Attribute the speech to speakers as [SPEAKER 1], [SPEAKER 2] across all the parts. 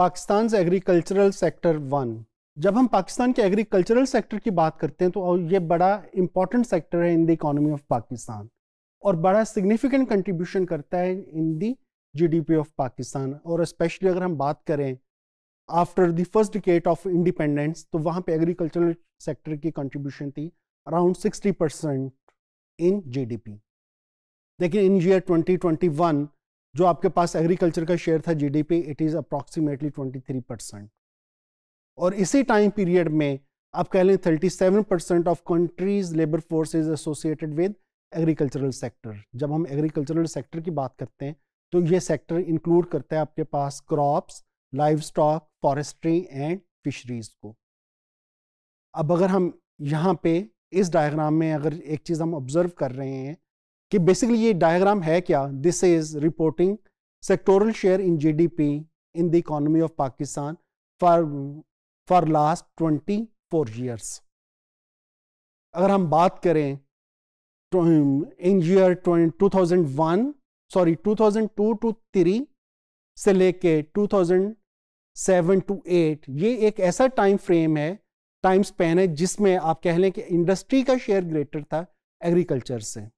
[SPEAKER 1] Pakistan agricultural sector one जब हम पाकिस्तान के एग्रीकल्चरल सेक्टर की बात करते हैं तो ये बड़ा इंपॉर्टेंट सेक्टर है in the economy of Pakistan और बड़ा सिग्निफिकेंट कंट्रीब्यूशन करता है in the GDP of Pakistan और स्पेशली अगर हम बात करें after the first decade of independence तो वहाँ पे एग्रीकल्चरल सेक्टर की कंट्रीब्यूशन थी अराउंड 60 परसेंट इन जीडीपी लेकिन इन ईयर 2021 जो आपके पास एग्रीकल्चर का शेयर था GDP it is approximately 23 percent और इसी टाइम पीरियड में आप कह लें 37 percent of country's labour force is associated with agricultural sector जब हम एग्रीकल्चरल सेक्टर की बात करते हैं तो ये सेक्टर इंक्लूड करता है आपके पास crops livestock forestry and fisheries को अब अगर हम यहाँ पे इस डायग्राम में अगर एक चीज़ हम ऑब्जर्व कर रहे हैं कि बेसिकली ये डायग्राम है क्या this is reporting sectoral share in GDP in the economy of Pakistan for for last twenty four years अगर हम बात करें तो in year two thousand one sorry two thousand two to three से लेके two thousand seven to eight ये एक ऐसा टाइम फ्रेम है टाइम स्पेन है जिसमें आप कह लें कि इंडस्ट्री का शेयर ग्रेटर था एग्रीकल्चर से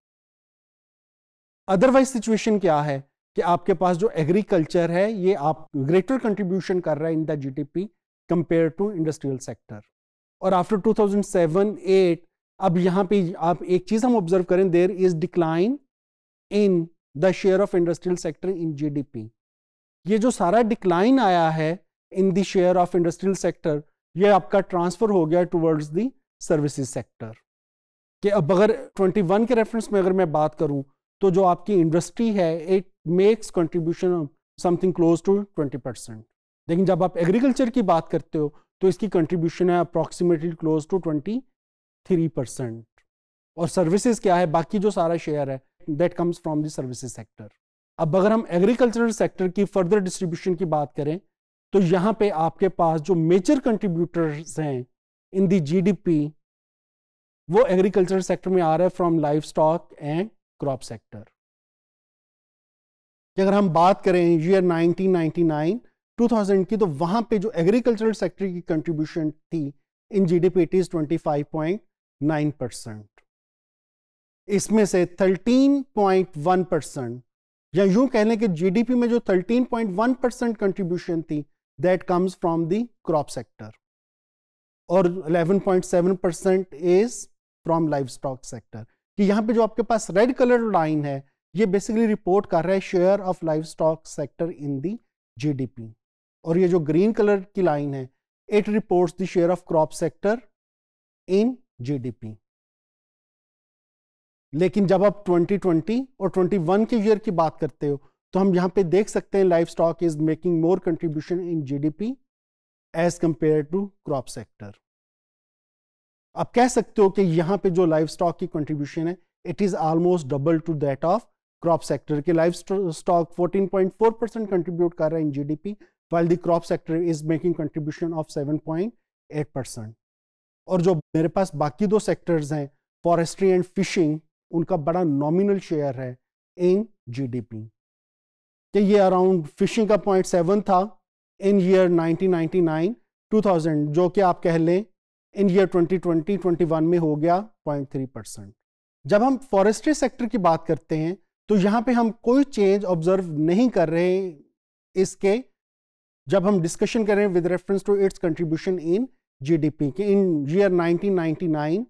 [SPEAKER 1] अदरवाइज सिचुएशन क्या है कि आपके पास जो एग्रीकल्चर है ये आप ग्रेटर कंट्रीब्यूशन कर रहा है in the GDP compare to industrial sector और आफ्टर 2007-8 अब यहाँ पे आप एक चीज़ हम ऑब्जर्व करें there is decline in the share of industrial sector in GDP ये जो सारा डिक्लाइन आया है in the share of industrial sector ये आपका ट्रांसफर हो गया टूवर्ड्स दी सर्विसेज सेक्टर कि अब अगर 21 के रेफरेंस में अगर मैं बात करूं तो जो आपकी इंडस्ट्री है it makes contribution something close to twenty percent लेकिन जब आप एग्रीकल्चर की बात करते हो तो इसकी कंट्रीब्यूशन है approximately close to twenty three percent और सर्विसेज क्या है बाकी जो सारा शेयर है that comes from the services sector अब अगर हम एग्रीकल्चरल सेक्टर की फर्दर डिस्ट्रीब्यूशन की बात करें तो यहाँ पे आपके पास जो मेजर कंट्रीब्यूटर्स हैं इन दी जी वो एग्रीकल्चर सेक्टर में आ रहा है from livestock and crop sector कि अगर हम बात करें ईयर 1999 2000 की तो वहां पे जो एग्रीकल्चरल सेक्टर की कंट्रीब्यूशन थी in GDP it is 25.9 percent इसमें से 13.1 परसेंट या यूं कहने कि जीडीपी में जो 13.1 परसेंट कंट्रीब्यूशन थी that comes from the crop sector और 11.7 percent is from livestock sector कि यहाँ पे जो आपके पास रेड कलर लाइन है ये बेसिकली रिपोर्ट कर रहा है share of livestock sector in the GDP और ये जो ग्रीन कलर की लाइन है it reports the share of crop sector in GDP लेकिन जब आप 2020 और 21 के ईयर की बात करते हो तो हम यहाँ पे देख सकते हैं livestock is making more contribution in GDP as compare to crop sector आप कह सकते हो कि यहाँ पे जो लाइव स्टॉक की कंट्रीब्यूशन है it is almost double to that of crop sector के लाइव स्टॉक 14.4 परसेंट कंट्रीब्यूट कर रहा है in GDP while the crop sector is making contribution of 7.8 percent और जो मेरे पास बाकी दो सेक्टर्स हैं फॉरेस्ट्री एंड फिशिंग उनका बड़ा नॉमिनल शेयर है इन डी कि ये अराउंड फिशिंग का पॉइंट सेवन था इन ईयर नाइनटीन नाइनटी जो कि आप कह लें इन ईयर 2020 21 में हो गया 0.3 परसेंट जब हम फॉरेस्ट्री सेक्टर की बात करते हैं तो यहाँ पे हम कोई चेंज ऑब्जर्व नहीं कर रहे इसके जब हम डिस्कशन कर रहे हैं with reference to its contribution in GDP के इन ईयर 1999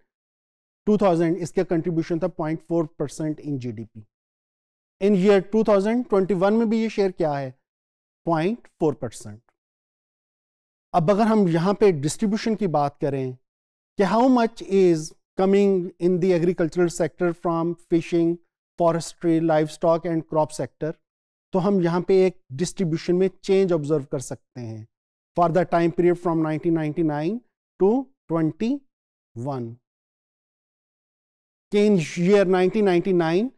[SPEAKER 1] 2000 इसका कंट्रीब्यूशन था 0.4 percent in GDP in year 2021 में भी ये शेयर क्या है 0.4 परसेंट अब अगर हम यहाँ पे डिस्ट्रीब्यूशन की बात करें कि how much is coming in the agricultural sector from fishing forestry livestock and crop sector तो हम यहाँ पे एक डिस्ट्रीब्यूशन में चेंज ऑब्जर्व कर सकते हैं for the time period from 1999 to 21 कि इन ईयर 1999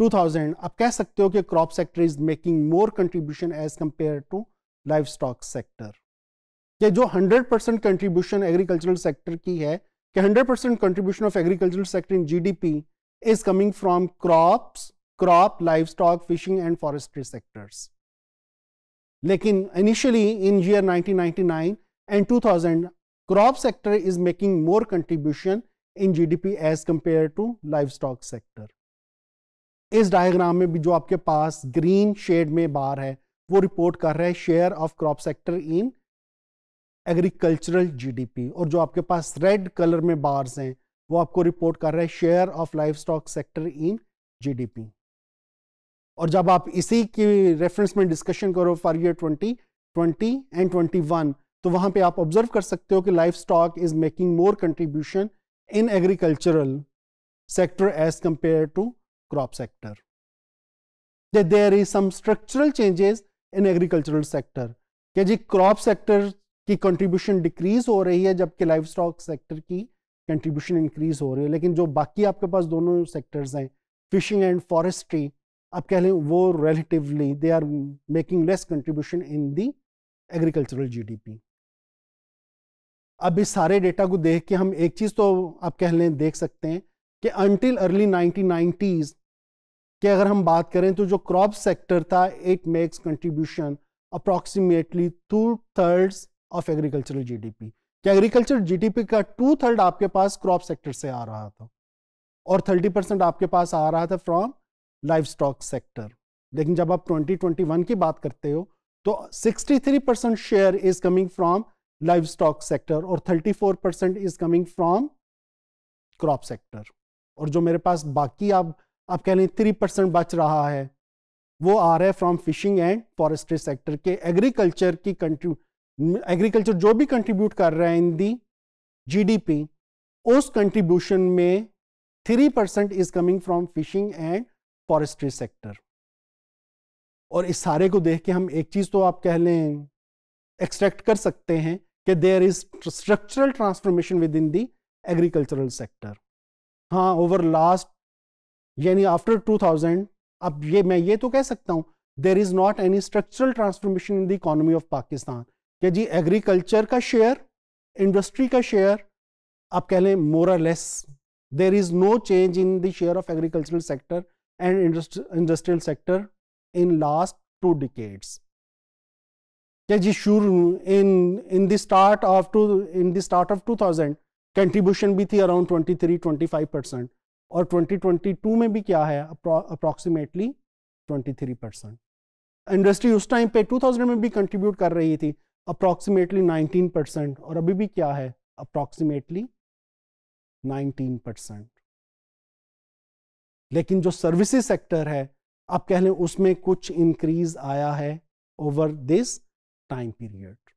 [SPEAKER 1] 2000 आप कह सकते हो कि crop sector is making more contribution as compare to livestock sector ये जो 100 परसेंट कंट्रीब्यूशन एग्रीकल्चरल सेक्टर की है कि 100 percent contribution of agricultural sector in GDP is coming from crops crop livestock fishing and forestry sectors लेकिन initially in year 1999 and 2000 crop sector is making more contribution in as compare to livestock sector इस diagram में भी जो आपके पास green shade में बार है वो report कर रहा है share of crop sector in agricultural GDP और जो आपके पास रेड कलर में बार्स हैं वो आपको रिपोर्ट कर रहा है share of livestock sector in GDP और जब आप इसी की रेफरेंस में डिस्कशन करो फॉर ईयर ट्वेंटी 20 एंड 21 तो वहां पे आप ऑब्जर्व कर सकते हो कि livestock is making more contribution in agricultural sector as compare to crop sector there is some structural changes in agricultural sector क्या जी क्रॉप सेक्टर की कंट्रीब्यूशन डिक्रीज हो रही है जबकि लाइफ स्टॉक सेक्टर की कंट्रीब्यूशन इंक्रीज हो रही है लेकिन जो बाकी आपके पास दोनों सेक्टर्स हैं फिशिंग एंड फॉरेस्ट्री आप कह लें वो relatively they are making less contribution in the agricultural GDP अब इस सारे डेटा को देख के हम एक चीज़ तो आप कह लें देख सकते हैं कि अनटिल अर्ली नाइनटीन कि अगर हम बात करें तो जो क्रॉप सेक्टर था it makes contribution approximately two thirds of agricultural GDP कि एग्रीकल्चर जीडीपी का टू थर्ड आपके पास क्रॉप सेक्टर से आ रहा था और थर्टी परसेंट आपके पास आ रहा था फ्रॉम लाइफ स्टॉक सेक्टर लेकिन जब आप 2021 की बात करते हो तो 63 percent share is coming from livestock sector और 34 percent is coming from crop sector और जो मेरे पास बाकी आप आप कह लें थ्री परसेंट बच रहा है वो आ रहा है from fishing and forestry sector के एग्रीकल्चर की कंट्री एग्रीकल्चर जो भी कंट्रीब्यूट कर रहा है इन दी जीडीपी उस कंट्रीब्यूशन में three percent is coming from fishing and forestry sector और इस सारे को देख के हम एक चीज़ तो आप कह लें एक्सट्रैक्ट कर सकते हैं कि there is structural transformation within the agricultural sector हाँ ओवर लास्ट यानी आफ्टर 2000 अब ये मैं ये तो कह सकता हूँ there is not any structural transformation in the economy of Pakistan क्या जी एग्रीकल्चर का शेयर इंडस्ट्री का शेयर आप कह लें more less there is no change in the share of agricultural sector and industrial sector in last two decades क्या जी शुरू in in the start of two in the start of 2000 contribution भी थी around twenty three twenty five percent और 2022 में भी क्या है approximately 23 percent industry उस टाइम पे 2000 में भी कंट्रीब्यूट कर रही थी अप्रॉक्सीमेटली 19 परसेंट और अभी भी क्या है अप्रॉक्सीमेटली 19 परसेंट लेकिन जो सर्विसेज सेक्टर है आप कह लें उसमें कुछ इंक्रीज आया है ओवर दिस टाइम पीरियड